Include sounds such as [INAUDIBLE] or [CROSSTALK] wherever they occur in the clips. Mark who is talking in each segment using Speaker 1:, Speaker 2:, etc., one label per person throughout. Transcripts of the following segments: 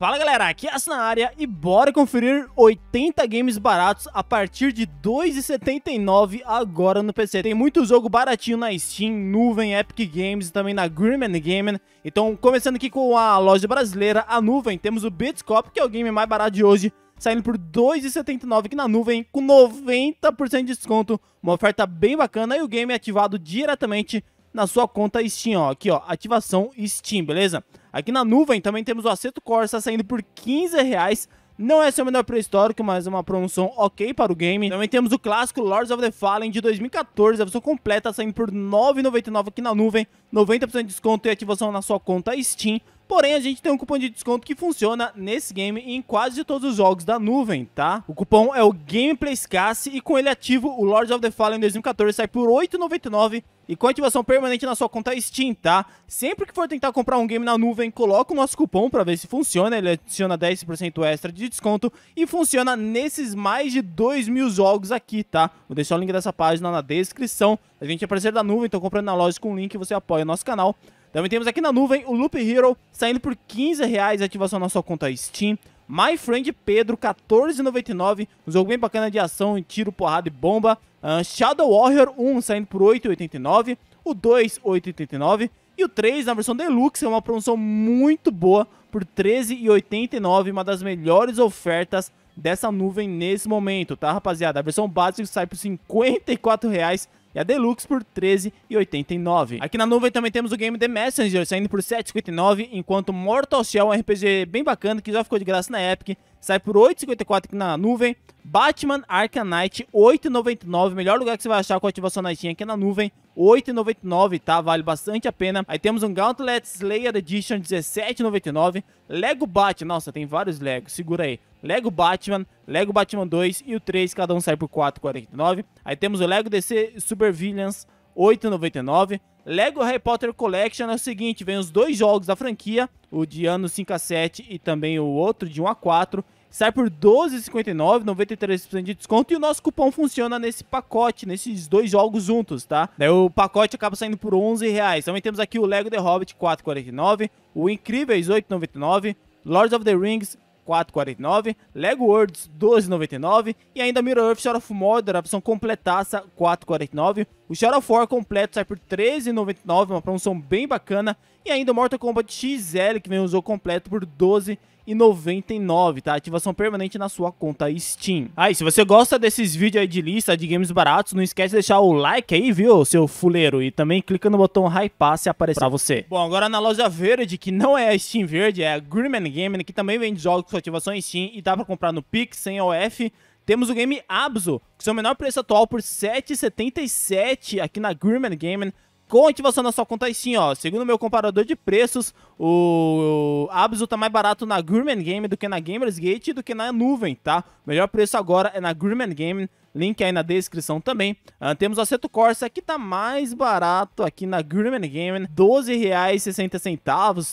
Speaker 1: Fala galera, aqui é na área e bora conferir 80 games baratos a partir de 2,79 agora no PC. Tem muito jogo baratinho na Steam, Nuvem, Epic Games e também na Grimman Gaming. Então, começando aqui com a loja brasileira, a Nuvem, temos o Bitscop, que é o game mais barato de hoje, saindo por 2,79 aqui na Nuvem, com 90% de desconto, uma oferta bem bacana e o game é ativado diretamente na sua conta Steam, ó, aqui ó, ativação Steam, beleza? Aqui na nuvem também temos o Aceto Corsa saindo por 15 reais. Não é seu melhor pré-histórico, mas uma promoção ok para o game. Também temos o clássico Lords of the Fallen de 2014, a versão completa tá saindo por R$ 9,99 aqui na nuvem, 90% de desconto e ativação na sua conta Steam. Porém, a gente tem um cupom de desconto que funciona nesse game e em quase todos os jogos da nuvem, tá? O cupom é o GamePlayScasse e com ele ativo, o Lords of the Fallen 2014 sai por R$ 8,99 e com ativação permanente na sua conta Steam, tá? Sempre que for tentar comprar um game na nuvem, coloca o nosso cupom para ver se funciona, ele adiciona 10% extra de desconto e funciona nesses mais de 2 mil jogos aqui, tá? Vou deixar o link dessa página na descrição. A gente é parceiro da nuvem, então comprando na loja com o link você apoia o nosso canal. Também temos aqui na nuvem o Loop Hero, saindo por 15 reais ativação na sua conta Steam. My Friend Pedro, 14,99, um jogo bem bacana de ação, tiro, porrada e bomba. Ah, Shadow Warrior 1 saindo por 8,89, o 2, 8,89 e o 3 na versão Deluxe, é uma promoção muito boa por 13,89, uma das melhores ofertas dessa nuvem nesse momento, tá rapaziada? A versão básica sai por 54 reais e a Deluxe por R$ 13,89. Aqui na nuvem também temos o game The Messenger saindo por R$ enquanto Mortal Shell é um RPG bem bacana que já ficou de graça na Epic, Sai por 8,54 aqui na nuvem. Batman Arkham Knight, 8,99. Melhor lugar que você vai achar com a ativação Nightinha aqui na nuvem. 8,99, tá? Vale bastante a pena. Aí temos um Gauntlet Slayer Edition, 17,99. Lego Batman, nossa, tem vários Legos, segura aí. Lego Batman, Lego Batman 2 e o 3, cada um sai por 4,49. Aí temos o Lego DC Super Villains, 8,99. Lego Harry Potter Collection é o seguinte, vem os dois jogos da franquia, o de ano 5 a 7 e também o outro de 1 a 4. Sai por R$12,59, 93% de desconto. E o nosso cupom funciona nesse pacote, nesses dois jogos juntos, tá? Daí o pacote acaba saindo por R$11,00. Também temos aqui o Lego The Hobbit R$4,49, o Incríveis R$8,99, Lords of the Rings 4,49, Lego Worlds 12,99 e ainda Mirror Earth Shadow of Mordor, a versão completaça 4,49. O Shadow of War completo sai por 13,99, uma promoção bem bacana. E ainda o Mortal Kombat XL, que vem usou completo por 12,99. 1,99, tá? Ativação permanente na sua conta Steam. Aí, se você gosta desses vídeos aí de lista de games baratos, não esquece de deixar o like aí, viu, seu fuleiro? E também clica no botão pass se aparecer pra você. Bom, agora na loja verde, que não é a Steam verde, é a Grimman Gaming, que também vende jogos com ativação Steam e dá pra comprar no Pix, sem OF, temos o game Abzu, que seu menor preço atual por R$ 7,77 aqui na Grimman Gaming com ativação na sua conta aí sim, ó. Segundo meu comparador de preços, o Abzu tá mais barato na Grumman Game do que na Gamersgate e do que na nuvem, tá? O melhor preço agora é na Grumman Game, link aí na descrição também. Uh, temos o Aceto Corsa que tá mais barato aqui na Grumman Game, R$12,60,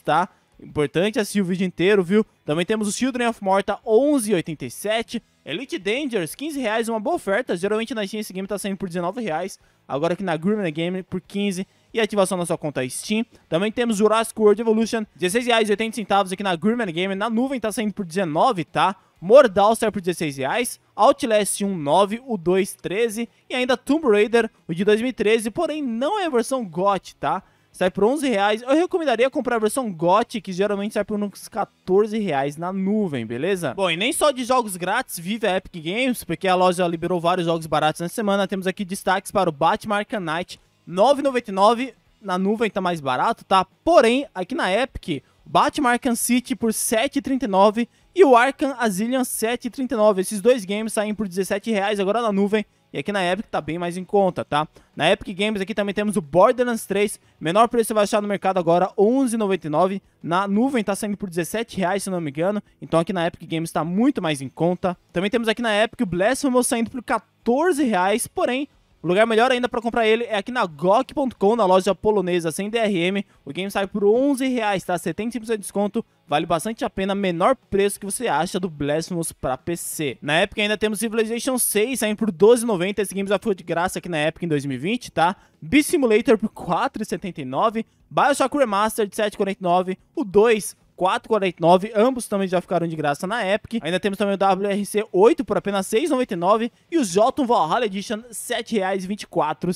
Speaker 1: tá? Importante assistir o vídeo inteiro, viu? Também temos o Children of Morta 11,87 Elite Dangerous, 15 reais, uma boa oferta. Geralmente na Steam esse game tá saindo por 19 reais. Agora aqui na Grimna Game por 15 e ativação na sua conta Steam. Também temos Jurassic World Evolution, R$16,80 aqui na Grimman Game. Na nuvem tá saindo por 19, tá? Mordal sai por 16 reais, Outlast 1.9, o 2.13 e ainda Tomb Raider, o de 2013, porém não é a versão GOT, tá? Sai por 11 reais. Eu recomendaria comprar a versão GOT, que geralmente sai por uns 14 reais na nuvem, beleza? Bom, e nem só de jogos grátis vive a Epic Games, porque a loja liberou vários jogos baratos na semana. Temos aqui destaques para o Batman Arkham Knight, 9,99 na nuvem tá mais barato, tá? Porém, aqui na Epic, Batman Arkham City por 7,39 e o Arkham Asylum 7,39. Esses dois games saem por 17 reais agora na nuvem. É e aqui na Epic tá bem mais em conta, tá? Na Epic Games aqui também temos o Borderlands 3. Menor preço você vai achar no mercado agora, 11,99. Na nuvem tá saindo por 17 reais, se não me engano. Então aqui na Epic Games tá muito mais em conta. Também temos aqui na Epic o Blasphemous saindo por 14 reais, porém o lugar melhor ainda para comprar ele é aqui na GOG.com, na loja polonesa sem DRM. O game sai por 11 reais, tá? 75% de desconto. Vale bastante a pena, menor preço que você acha do Blasphemous para PC. Na época ainda temos Civilization 6 saindo por 12,90. Esse game já foi de graça aqui na época em 2020, tá? B-Simulator por 4,79. Bioshock Remastered 7,49. O 2 4,49. Ambos também já ficaram de graça na Epic. Ainda temos também o WRC 8 por apenas 6,99 e o Jotun Valhalla Edition R$ 7,24.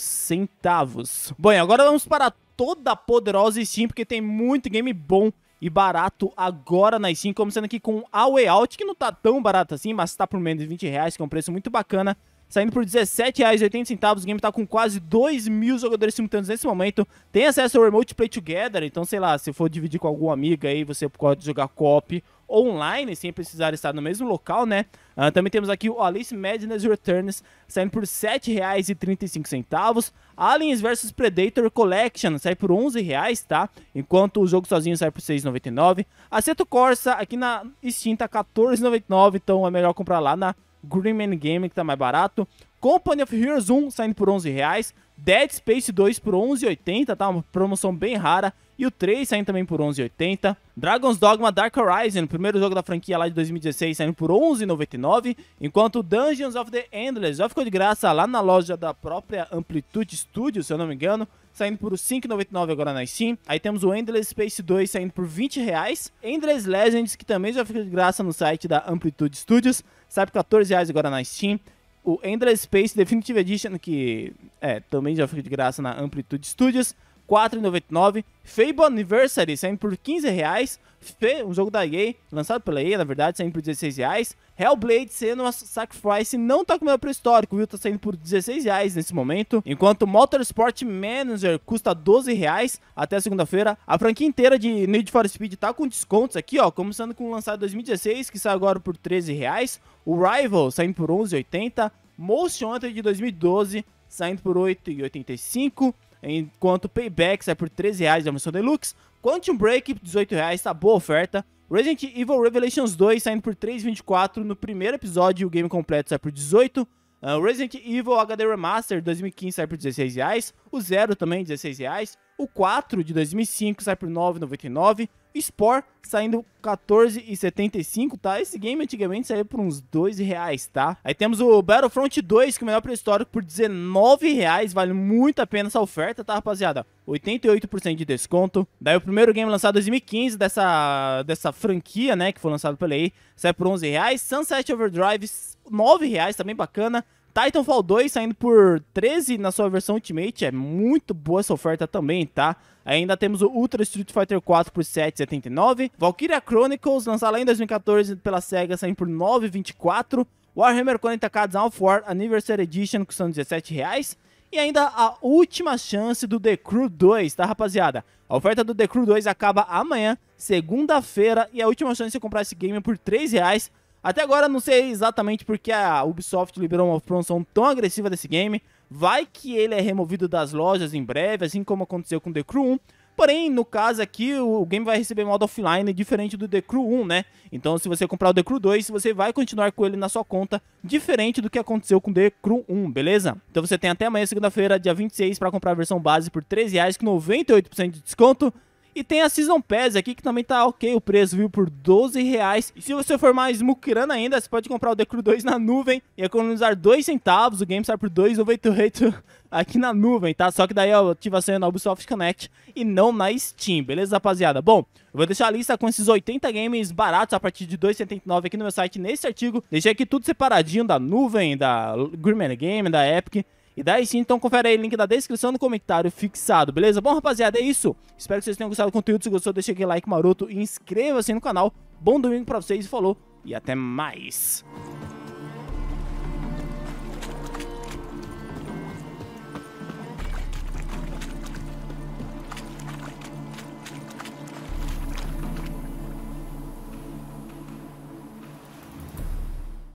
Speaker 1: Bom, e agora vamos para toda a poderosa Steam, porque tem muito game bom e barato agora na Steam, começando aqui com a Way Out, que não tá tão barato assim, mas tá por menos de 20 reais, que é um preço muito bacana saindo por R$17,80. O game está com quase 2 mil jogadores simultâneos nesse momento. Tem acesso ao Remote Play Together, então sei lá, se for dividir com algum amigo aí, você pode jogar co-op online, sem precisar estar no mesmo local, né? Uh, também temos aqui o Alice Madness Returns, saindo por r$7,35 Aliens vs Predator Collection sai por R$11,00, tá? Enquanto o jogo sozinho sai por R$6,99. Aceto Corsa aqui na extinta tá r$14,99 então é melhor comprar lá na Green Man Game, que tá mais barato. Company of Heroes 1 saindo por 11 reais. Dead Space 2 por 11,80, tá? Uma promoção bem rara. E o 3 saindo também por 11,80. Dragon's Dogma Dark Horizon, primeiro jogo da franquia lá de 2016, saindo por 11,99. Enquanto Dungeons of the Endless já ficou de graça lá na loja da própria Amplitude Studios, se eu não me engano, saindo por 5,99 agora na Steam. Aí temos o Endless Space 2 saindo por 20 reais. Endless Legends, que também já fica de graça no site da Amplitude Studios, sai por 14 reais agora na Steam. O Endless Space Definitive Edition, que é, também já fica de graça na Amplitude Studios, 4,99. Fable Anniversary saindo por 15 reais. um jogo da EA, lançado pela EA, na verdade, saindo por 16 reais. Hellblade sendo uma Sacrifice não tá com o meu preço histórico, viu? Tá saindo por 16 reais nesse momento. Enquanto Motorsport Manager custa 12 reais até segunda-feira. A franquia inteira de Need for Speed tá com descontos aqui, ó. Começando com o lançado 2016, que sai agora por 13 reais. O Rival saindo por 11,80. Motion Hunter de 2012 saindo por 8,85. Enquanto Payback sai por R$13,00 na versão Deluxe, Quantum Break R$18,00, tá boa oferta. Resident Evil Revelations 2 saindo por 3,24 no primeiro episódio, o game completo sai por 18. Uh, ah, Resident Evil HD Remaster 2015 sai por 16 reais, o 0 também 16 reais, o 4 de 2005 sai por 9,99, Spore saindo 14,75, tá? Esse game antigamente saiu por uns 2 reais, tá? Aí temos o Battlefront 2, que é o melhor pré-histórico, por 19 reais. Vale muito a pena essa oferta, tá, rapaziada? 88% de desconto. Daí o primeiro game lançado em 2015 dessa, dessa franquia, né, que foi lançado pela EA, sai por 11 reais. Sunset Overdrive, 9 reais, tá bem bacana. Titanfall 2 saindo por 13 na sua versão Ultimate, é muito boa essa oferta também, tá? Ainda temos o Ultra Street Fighter 4 por 7,79. Valkyria Chronicles, lançado lá em 2014 pela SEGA, saindo por 9,24. Warhammer 40k Dawn of War Anniversary Edition, custando 17 reais. E ainda a última chance do The Crew 2, tá rapaziada? A oferta do The Crew 2 acaba amanhã, segunda-feira, e a última chance de comprar esse game é por 3 reais até agora não sei exatamente porque a Ubisoft liberou uma promoção tão agressiva desse game. Vai que ele é removido das lojas em breve, assim como aconteceu com The Crew 1. Porém, no caso aqui, o game vai receber modo offline, diferente do The Crew 1, né? Então, se você comprar o The Crew 2, você vai continuar com ele na sua conta, diferente do que aconteceu com o The Crew 1, beleza? Então, você tem até amanhã, segunda-feira, dia 26, para comprar a versão base por R$13,00, com 98% de desconto. E tem a Season Pass aqui que também tá ok, o preço viu por 12 reais. E se você for mais mucrana ainda, você pode comprar o The Crew 2 na nuvem e economizar 2 centavos. O game sai por 2,98 [LAUGHS] aqui na nuvem, tá? Só que daí a ativação é na Ubisoft Connect e não na Steam, beleza, rapaziada? Bom, eu vou deixar a lista com esses 80 games baratos a partir de 2,79 aqui no meu site nesse artigo. Deixei aqui tudo separadinho da nuvem, da Greenman Game, da Epic e daí sim, então confere aí o link da descrição no comentário fixado, beleza? Bom, rapaziada, é isso. Espero que vocês tenham gostado do conteúdo. Se gostou, deixa aquele like maroto e inscreva-se no canal. Bom domingo pra vocês, falou e até mais.